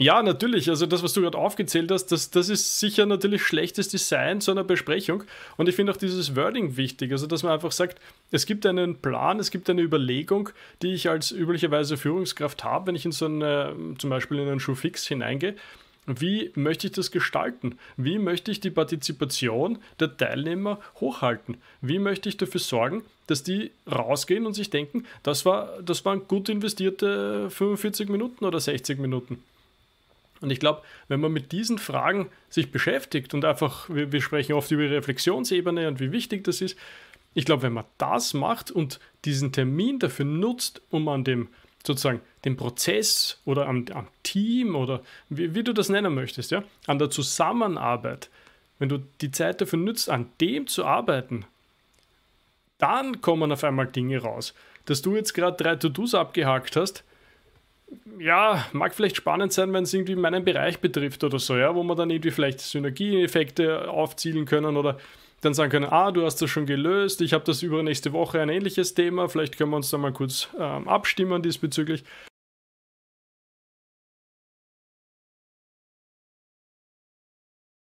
Ja, natürlich. Also das, was du gerade aufgezählt hast, das, das ist sicher natürlich schlechtes Design zu einer Besprechung. Und ich finde auch dieses Wording wichtig. Also dass man einfach sagt, es gibt einen Plan, es gibt eine Überlegung, die ich als üblicherweise Führungskraft habe, wenn ich in so eine, zum Beispiel in einen Schuhfix hineingehe. Wie möchte ich das gestalten? Wie möchte ich die Partizipation der Teilnehmer hochhalten? Wie möchte ich dafür sorgen, dass die rausgehen und sich denken, das, war, das waren gut investierte 45 Minuten oder 60 Minuten? Und ich glaube, wenn man mit diesen Fragen sich beschäftigt und einfach, wir, wir sprechen oft über Reflexionsebene und wie wichtig das ist, ich glaube, wenn man das macht und diesen Termin dafür nutzt, um an dem sozusagen dem Prozess oder am, am Team oder wie, wie, du das nennen möchtest, ja, an der Zusammenarbeit, wenn du die Zeit dafür nützt, an dem zu arbeiten, dann kommen auf einmal Dinge raus. Dass du jetzt gerade drei To-Dos abgehakt hast, ja, mag vielleicht spannend sein, wenn es irgendwie meinen Bereich betrifft oder so, ja, wo man dann irgendwie vielleicht Synergieeffekte aufzielen können oder dann sagen können, ah, du hast das schon gelöst, ich habe das übernächste Woche ein ähnliches Thema, vielleicht können wir uns da mal kurz ähm, abstimmen diesbezüglich.